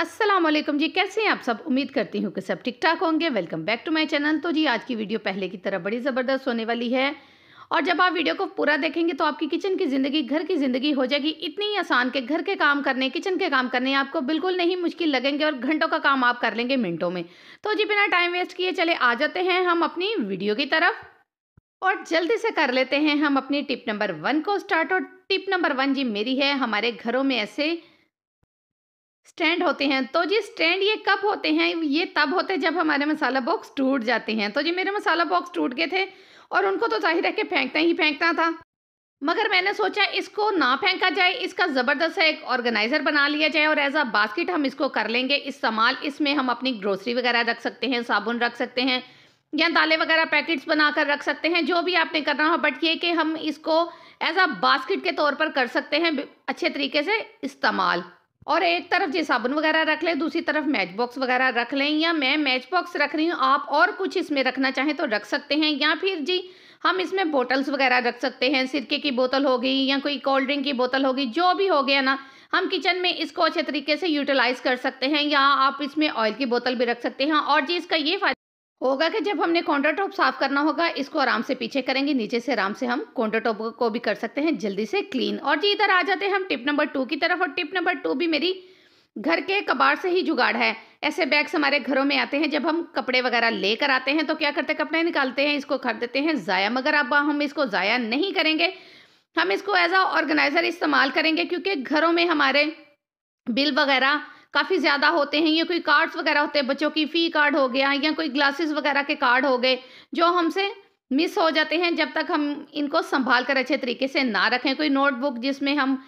असलम जी कैसे हैं आप सब उम्मीद करती हूँ कि सब ठीक ठाक होंगे welcome back to my channel तो जी आज की वीडियो पहले की तरह बड़ी ज़बरदस्त होने वाली है और जब आप वीडियो को पूरा देखेंगे तो आपकी किचन की ज़िंदगी घर की ज़िंदगी हो जाएगी इतनी आसान के घर के काम करने किचन के काम करने आपको बिल्कुल नहीं मुश्किल लगेंगे और घंटों का काम आप कर लेंगे मिनटों में तो जी बिना टाइम वेस्ट किए चले आ जाते हैं हम अपनी वीडियो की तरफ और जल्दी से कर लेते हैं हम अपनी टिप नंबर वन को स्टार्ट और टिप नंबर वन जी मेरी है हमारे घरों में ऐसे स्टैंड होते हैं तो जी स्टैंड ये कब होते हैं ये तब होते हैं जब हमारे मसाला बॉक्स टूट जाते हैं तो जी मेरे मसाला बॉक्स टूट गए थे और उनको तो जाहिर है कि फेंकता ही फेंकता था मगर मैंने सोचा इसको ना फेंका जाए इसका ज़बरदस्त है एक ऑर्गेनाइज़र बना लिया जाए और एज अ बास्केट हम इसको कर लेंगे इस इसमें हम अपनी ग्रोसरी वगैरह रख सकते हैं साबुन रख सकते हैं या दालें वगैरह पैकेट्स बनाकर रख सकते हैं जो भी आपने करना हो बट ये कि हम इसको एज अ बास्केट के तौर पर कर सकते हैं अच्छे तरीके से इस्तेमाल और एक तरफ जी साबुन वगैरह रख लें दूसरी तरफ मैच बॉक्स वगैरह रख लें या मैं मैच बॉक्स रख रही हूँ आप और कुछ इसमें रखना चाहें तो रख सकते हैं या फिर जी हम इसमें बोटल्स वगैरह रख सकते हैं सिरके की बोतल हो गई या कोई कोल्ड ड्रिंक की बोतल होगी जो भी हो गया ना हम किचन में इसको अच्छे तरीके से यूटिलाइज़ कर सकते हैं या आप इसमें ऑयल की बोतल भी रख सकते हैं और जी इसका ये फायदा होगा कि जब हमने कॉन्डर टॉप साफ करना होगा इसको आराम से पीछे करेंगे नीचे से आराम से हम कॉन्डर टॉप को भी कर सकते हैं जल्दी से क्लीन और जी इधर आ जाते हैं हम टिप नंबर टू की तरफ और टिप नंबर टू भी मेरी घर के कबाड़ से ही जुगाड़ है ऐसे बैग्स हमारे घरों में आते हैं जब हम कपड़े वगैरह लेकर आते हैं तो क्या करते हैं कपड़े निकालते हैं इसको खरीद देते हैं ज़ाया मगर अब हम इसको ज़ाया नहीं करेंगे हम इसको एज आ ऑर्गेनाइज़र इस्तेमाल करेंगे क्योंकि घरों में हमारे बिल वगैरह काफ़ी ज़्यादा होते हैं ये कोई कार्ड्स वगैरह होते हैं बच्चों की फ़ी कार्ड हो गया या कोई ग्लासेस वगैरह के कार्ड हो गए जो हमसे मिस हो जाते हैं जब तक हम इनको संभाल कर अच्छे तरीके से ना रखें कोई नोटबुक जिसमें हम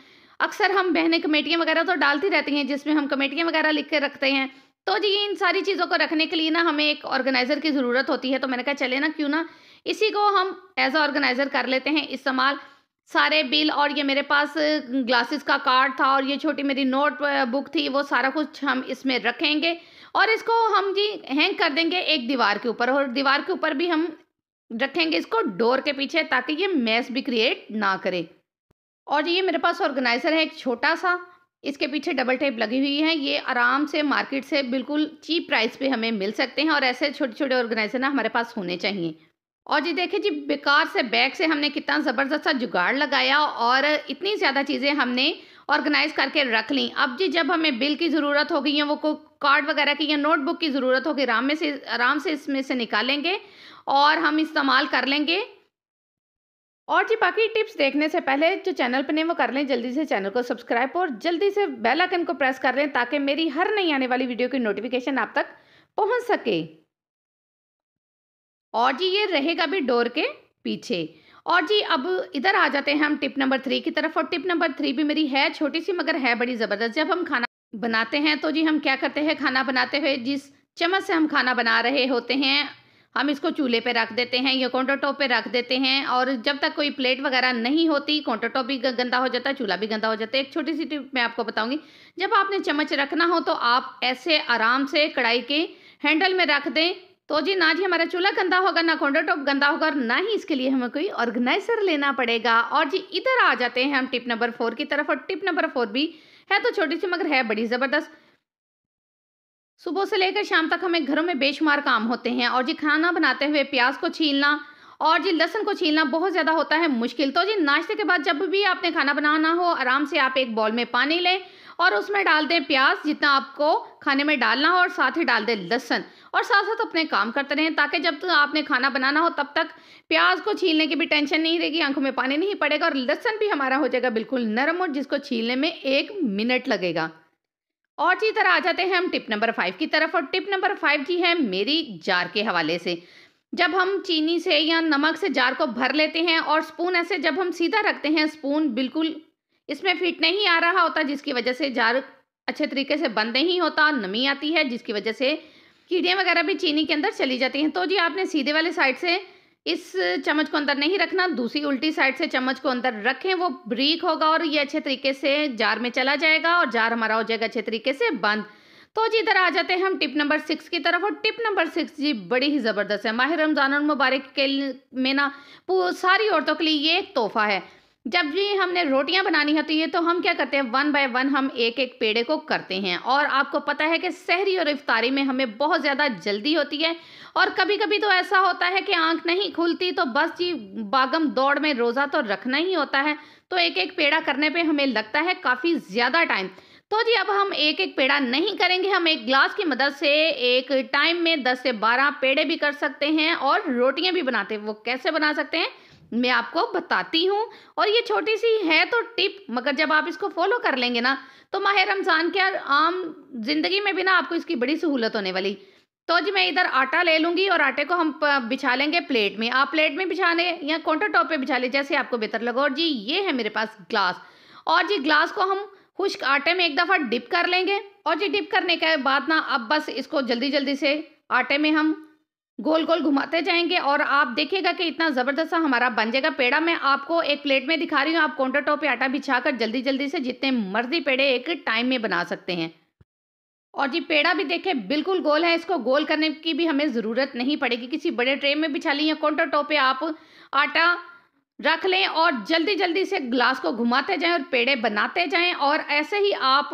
अक्सर हम बहने कमेटियाँ वगैरह तो डालती रहती हैं जिसमें हम कमेटियाँ वगैरह लिख कर रखते हैं तो जी इन सारी चीज़ों को रखने के लिए ना हमें एक ऑर्गेनाइज़र की ज़रूरत होती है तो मैंने कहा चले ना क्यों ना इसी को हम एज ऑर्गेनाइज़र कर लेते हैं इस्तेमाल सारे बिल और ये मेरे पास ग्लासेस का कार्ड था और ये छोटी मेरी नोट बुक थी वो सारा कुछ हम इसमें रखेंगे और इसको हम जी हैंग कर देंगे एक दीवार के ऊपर और दीवार के ऊपर भी हम रखेंगे इसको डोर के पीछे ताकि ये मैस भी क्रिएट ना करे और ये मेरे पास ऑर्गेनाइज़र है एक छोटा सा इसके पीछे डबल टेप लगी हुई है ये आराम से मार्केट से बिल्कुल चीप प्राइस पे हमें मिल सकते हैं और ऐसे छोटे छोटे ऑर्गेनाइज़र ना हमारे पास होने चाहिए और जी देखिए जी बेकार से बैग से हमने कितना ज़बरदस्त सा जुगाड़ लगाया और इतनी ज़्यादा चीज़ें हमने ऑर्गेनाइज करके रख ली अब जी जब हमें बिल की ज़रूरत होगी या वो को कार्ड वगैरह की या नोटबुक की ज़रूरत होगी आराम में से आराम से इसमें से निकालेंगे और हम इस्तेमाल कर लेंगे और जी बाकी टिप्स देखने से पहले जो चैनल पर नहीं वो कर लें जल्दी से चैनल को सब्सक्राइब और जल्दी से बेल आइकन को प्रेस कर लें ताकि मेरी हर नई आने वाली वीडियो की नोटिफिकेशन आप तक पहुँच सके और जी ये रहेगा भी डोर के पीछे और जी अब इधर आ जाते हैं हम टिप नंबर थ्री की तरफ और टिप नंबर थ्री भी मेरी है छोटी सी मगर है बड़ी ज़बरदस्त जब हम खाना बनाते हैं तो जी हम क्या करते हैं खाना बनाते हुए जिस चम्मच से हम खाना बना रहे होते हैं हम इसको चूल्हे पे रख देते हैं या काउंटर टॉप पे रख देते हैं और जब तक कोई प्लेट वगैरह नहीं होती काउंटर टॉप भी गंदा हो जाता है चूल्हा भी गंदा हो जाता है एक छोटी सी टिप मैं आपको बताऊंगी जब आपने चम्मच रखना हो तो आप ऐसे आराम से कढ़ाई के हैंडल में रख दें तो जी ना जी हमारा चूल्हा गंदा होगा ना काउंटर टॉप गंदा होगा और ना ही इसके लिए हमें कोई ऑर्गेनाइजर लेना पड़ेगा और जी इधर आ जाते हैं हम टिप नंबर फोर की तरफ और टिप नंबर फोर भी है तो छोटी सी मगर है बड़ी ज़बरदस्त सुबह से लेकर शाम तक हमें घरों में बेशुमार काम होते हैं और जी खाना बनाते हुए प्याज को छीलना और जी लहसन को छीलना बहुत ज़्यादा होता है मुश्किल तो जी नाश्ते के बाद जब भी आपने खाना बनाना हो आराम से आप एक बॉल में पानी लें और उसमें डाल दें प्याज जितना आपको खाने में डालना हो और साथ ही डाल दें लहसन और साथ साथ अपने काम करते रहें ताकि जब तो आपने खाना बनाना हो तब तक प्याज को छीलने की भी टेंशन नहीं रहेगी आंखों में पानी नहीं पड़ेगा और लहसन भी हमारा हो जाएगा बिल्कुल नरम और जिसको छीलने में एक मिनट लगेगा और जी तरह आ जाते हैं हम टिप नंबर फाइव की तरफ और टिप नंबर फाइव जी है मेरी जार के हवाले से जब हम चीनी से या नमक से जार को भर लेते हैं और स्पून ऐसे जब हम सीधा रखते हैं स्पून बिल्कुल इसमें फिट नहीं आ रहा होता जिसकी वजह से जार अच्छे तरीके से बंद नहीं होता नमी आती है जिसकी वजह से कीड़ियाँ वगैरह भी चीनी के अंदर चली जाती हैं तो जी आपने सीधे वाले साइड से इस चम्मच को अंदर नहीं रखना दूसरी उल्टी साइड से चम्मच को अंदर रखें वो ब्रीक होगा और ये अच्छे तरीके से जार में चला जाएगा और जार हमारा हो जाएगा अच्छे तरीके से बंद तो जी इधर आ जाते हैं हम टिप नंबर सिक्स की तरफ और टिप नंबर सिक्स जी बड़ी ही ज़बरदस्त है माहिर रमज़ान मुबारक के में ना सारी औरतों के लिए ये एक तोहफा है जब भी हमने रोटियां बनानी होती है तो हम क्या करते हैं वन बाय वन हम एक एक पेड़े को करते हैं और आपको पता है कि शहरी और इफ्तारी में हमें बहुत ज़्यादा जल्दी होती है और कभी कभी तो ऐसा होता है कि आंख नहीं खुलती तो बस जी बागम दौड़ में रोज़ा तो रखना ही होता है तो एक एक पेड़ा करने पर पे हमें लगता है काफ़ी ज़्यादा टाइम तो जी अब हम एक एक पेड़ा नहीं करेंगे हम एक ग्लास की मदद से एक टाइम में दस से बारह पेड़े भी कर सकते हैं और रोटियाँ भी बनाते वो कैसे बना सकते हैं मैं आपको बताती हूँ और ये छोटी सी है तो टिप मगर जब आप इसको फॉलो कर लेंगे ना तो माह रमज़ान के आम ज़िंदगी में भी ना आपको इसकी बड़ी सहूलत होने वाली तो जी मैं इधर आटा ले लूँगी और आटे को हम बिछा लेंगे प्लेट में आप प्लेट में बिछाने या काउंटर टॉप पर बिछा लें जैसे आपको बेहतर लगा और जी ये है मेरे पास ग्लास और जी ग्लास को हम खुश्क आटे में एक दफ़ा डिप कर लेंगे और जी डिप करने के बाद ना अब बस इसको जल्दी जल्दी से आटे में हम गोल गोल घुमाते जाएंगे और आप देखिएगा कि इतना ज़बरदस्त हमारा बन जाएगा पेड़ा मैं आपको एक प्लेट में दिखा रही हूँ आप काउंटर टॉप पर आटा बिछा कर जल्दी जल्दी से जितने मर्जी पेड़े एक टाइम में बना सकते हैं और जी पेड़ा भी देखें बिल्कुल गोल है इसको गोल करने की भी हमें ज़रूरत नहीं पड़ेगी किसी बड़े ट्रे में बिछा लें या काउंटर टॉप पर आप आटा रख लें और जल्दी जल्दी से ग्लास को घुमाते जाएँ और पेड़े बनाते जाएँ और ऐसे ही आप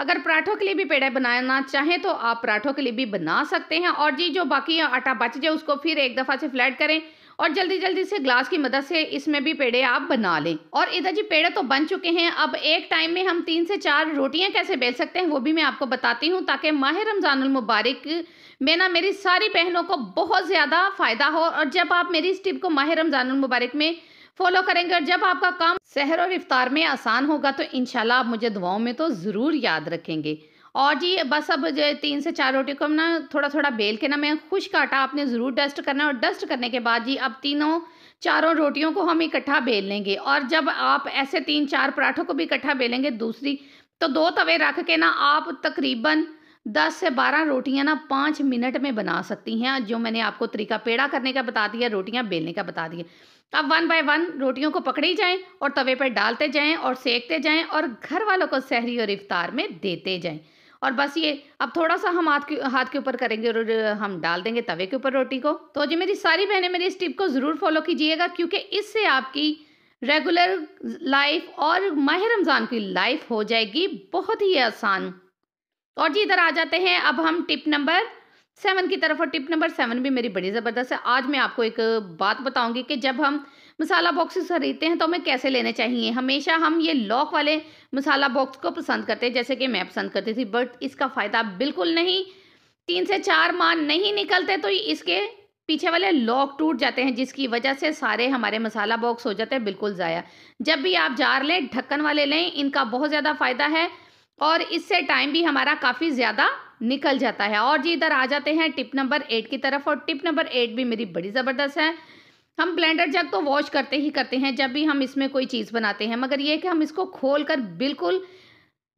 अगर पराठों के लिए भी पेड़ा बनाना चाहें तो आप पराठों के लिए भी बना सकते हैं और जी जो बाकी आटा बच जाए उसको फिर एक दफ़ा से फ्लैट करें और जल्दी जल्दी से ग्लास की मदद से इसमें भी पेड़े आप बना लें और इधर जी पेड़े तो बन चुके हैं अब एक टाइम में हम तीन से चार रोटियां कैसे बेच सकते हैं वो भी मैं आपको बताती हूँ ताकि माह रमज़ान मुबारक में ना मेरी सारी बहनों को बहुत ज़्यादा फ़ायदा हो और जब आप मेरी इस टिप को माह रमज़ान मुबारक में फॉलो करेंगे और जब आपका काम शहर और इफ्तार में आसान होगा तो इनशाला आप मुझे दुआओं में तो ज़रूर याद रखेंगे और जी बस अब जो तीन से चार रोटी को ना थोड़ा थोड़ा बेल के ना मैं खुश्क आटा आपने ज़रूर डस्ट करना है और डस्ट करने के बाद जी अब तीनों चारों रोटियों को हम इकट्ठा बेल लेंगे और जब आप ऐसे तीन चार पराठों को भी इकट्ठा बेलेंगे दूसरी तो दो तवे रख के ना आप तकरीबन दस से बारह रोटियां ना पाँच मिनट में बना सकती हैं जो मैंने आपको तरीका पेड़ा करने का बता दिया रोटियां बेलने का बता दिया अब वन बाय वन रोटियों को पकड़ी जाएं और तवे पर डालते जाएं और सेकते जाएं और घर वालों को सहरी और इफ्तार में देते जाएं और बस ये अब थोड़ा सा हम हाथ के हाथ के ऊपर करेंगे और हम डाल देंगे तवे के ऊपर रोटी को तो जी मेरी सारी बहनें मेरी इस टिप को ज़रूर फॉलो कीजिएगा क्योंकि इससे आपकी रेगुलर लाइफ और माह रमज़ान की लाइफ हो जाएगी बहुत ही आसान और जी इधर आ जाते हैं अब हम टिप नंबर सेवन की तरफ और टिप नंबर सेवन भी मेरी बड़ी ज़बरदस्त है आज मैं आपको एक बात बताऊंगी कि जब हम मसाला बॉक्सेस खरीदते हैं तो हमें कैसे लेने चाहिए हमेशा हम ये लॉक वाले मसाला बॉक्स को पसंद करते हैं जैसे कि मैं पसंद करती थी बट इसका फ़ायदा बिल्कुल नहीं तीन से चार माह नहीं निकलते तो इसके पीछे वाले लॉक टूट जाते हैं जिसकी वजह से सारे हमारे मसाला बॉक्स हो जाते हैं बिल्कुल ज़ाया जब भी आप जार लें ढक्कन वाले लें इनका बहुत ज़्यादा फ़ायदा है और इससे टाइम भी हमारा काफ़ी ज़्यादा निकल जाता है और जी इधर आ जाते हैं टिप नंबर एट की तरफ और टिप नंबर एट भी मेरी बड़ी ज़बरदस्त है हम ब्लेंडर जग तो वॉश करते ही करते हैं जब भी हम इसमें कोई चीज़ बनाते हैं मगर ये कि हम इसको खोल कर बिल्कुल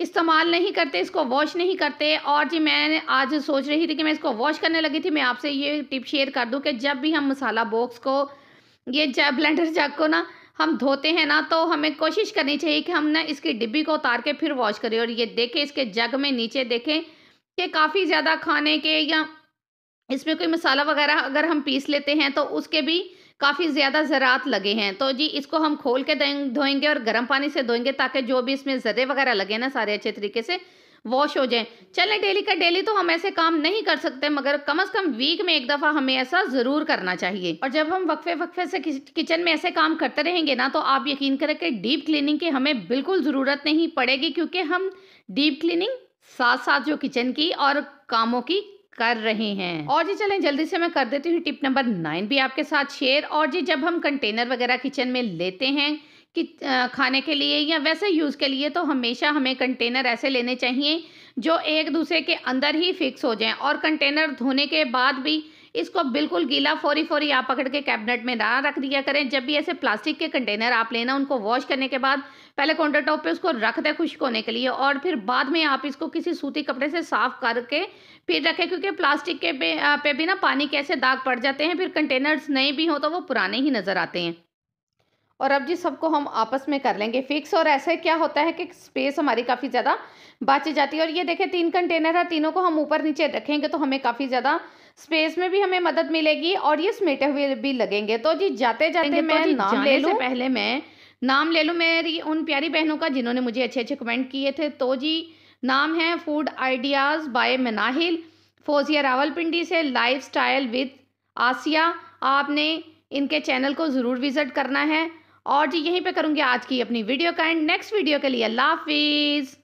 इस्तेमाल नहीं करते इसको वॉश नहीं करते और जी मैंने आज सोच रही थी कि मैं इसको वॉश करने लगी थी मैं आपसे ये टिप शेयर कर दूँ कि जब भी हम मसाला बॉक्स को ये ब्लेंडर जग को ना हम धोते हैं ना तो हमें कोशिश करनी चाहिए कि हम ना इसकी डिब्बी को उतार के फिर वॉश करें और ये देखें इसके जग में नीचे देखें कि काफ़ी ज़्यादा खाने के या इसमें कोई मसाला वगैरह अगर हम पीस लेते हैं तो उसके भी काफ़ी ज़्यादा ज़रात लगे हैं तो जी इसको हम खोल के धोएंगे और गर्म पानी से धोएंगे ताकि जो भी इसमें ज़रे वगैरह लगे ना सारे अच्छे तरीके से वॉश हो जाए चलें डेली का डेली तो हम ऐसे काम नहीं कर सकते मगर कम अज़ कम वीक में एक दफ़ा हमें ऐसा ज़रूर करना चाहिए और जब हम वक्फे वक्फे से किचन में ऐसे काम करते रहेंगे ना तो आप यकीन करें कि डीप क्लीनिंग की हमें बिल्कुल ज़रूरत नहीं पड़ेगी क्योंकि हम डीप क्लीनिंग साथ साथ जो किचन की और कामों की कर रहे हैं और जी चलें जल्दी से मैं कर देती हूँ टिप नंबर नाइन भी आपके साथ शेयर और जी जब हम कंटेनर वगैरह किचन में लेते हैं कि खाने के लिए या वैसे यूज़ के लिए तो हमेशा हमें कंटेनर ऐसे लेने चाहिए जो एक दूसरे के अंदर ही फिक्स हो जाएं और कंटेनर धोने के बाद भी इसको बिल्कुल गीला फौरी फौरी आप पकड़ के कैबिनेट में ना रख दिया करें जब भी ऐसे प्लास्टिक के कंटेनर आप लेना उनको वॉश करने के बाद पहले काउंटर टॉप पर उसको रख दें खुश्क होने के लिए और फिर बाद में आप इसको किसी सूती कपड़े से साफ करके फिर रखें क्योंकि प्लास्टिक के पे, पे भी ना पानी के ऐसे दाग पड़ जाते हैं फिर कंटेनर्स नए भी हों तो वो पुराने ही नज़र आते हैं और अब जी सबको हम आपस में कर लेंगे फिक्स और ऐसे क्या होता है कि स्पेस हमारी काफ़ी ज़्यादा बाची जाती है और ये देखें तीन कंटेनर है तीनों को हम ऊपर नीचे रखेंगे तो हमें काफ़ी ज़्यादा स्पेस में भी हमें मदद मिलेगी और ये समेटे हुए भी लगेंगे तो जी जाते जाते तो मैं तो नाम ले लूँ पहले मैं नाम ले लूँ मेरी उन प्यारी बहनों का जिन्होंने मुझे अच्छे अच्छे कमेंट किए थे तो जी नाम है food ideas by Manahil Fozia Rawalpindi से लाइफ स्टाइल विद आसिया आपने इनके चैनल को ज़रूर विज़िट करना है और जी यहीं पे करूँगी आज की अपनी वीडियो का एंड नेक्स्ट वीडियो के लिए अल्लाह हाफिज़